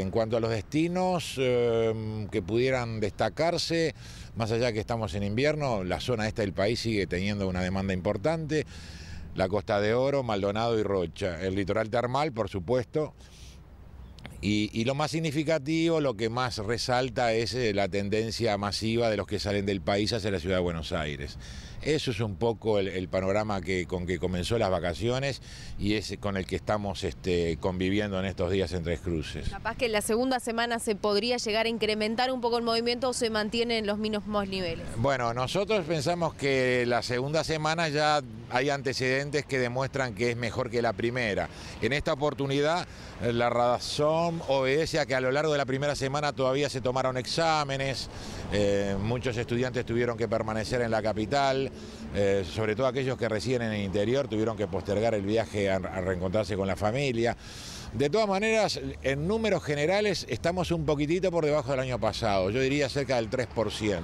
En cuanto a los destinos em, que pudieran destacarse, más allá que estamos en invierno, la zona esta del país sigue teniendo una demanda importante. La Costa de Oro, Maldonado y Rocha. El litoral termal, por supuesto, y, lo más significativo, lo que más resalta es eh, la tendencia masiva de los que salen del país hacia la ciudad de Buenos Aires. Eso es un poco el, panorama que, con que comenzó las vacaciones y es con el que estamos este, conviviendo en estos días en Tres Cruces. Capaz que en la segunda semana se podría llegar a incrementar un poco el movimiento o se mantiene en los mismos niveles. Bueno, nosotros pensamos que la segunda semana ya hay antecedentes que demuestran que es mejor que la primera. En esta oportunidad, eh, la razón obedece a que a lo largo de la primera semana todavía se tomaron exámenes, eh, muchos estudiantes tuvieron que permanecer en la capital, eh, sobre todo aquellos que residen en el interior tuvieron que postergar el viaje a, a reencontrarse con la familia. De todas maneras, en números generales estamos un poquitito por debajo del año pasado, yo diría cerca del 3%.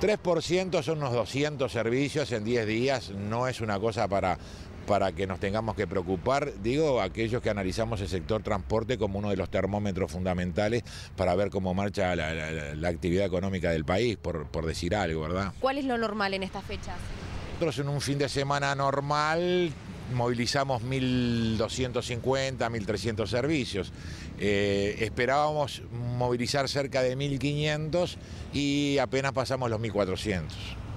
3% son unos 200 servicios en 10 días, no es una cosa para, para que nos tengamos que preocupar, digo, aquellos que analizamos el sector transporte como uno de los termómetros fundamentales para ver cómo marcha la, actividad económica del país, por, decir algo, ¿verdad? ¿Cuál es lo normal en estas fechas? Nosotros en un fin de semana normal movilizamos 1.250, 1.300 servicios. Eh, esperábamos movilizar cerca de 1.500 y apenas pasamos los 1.400.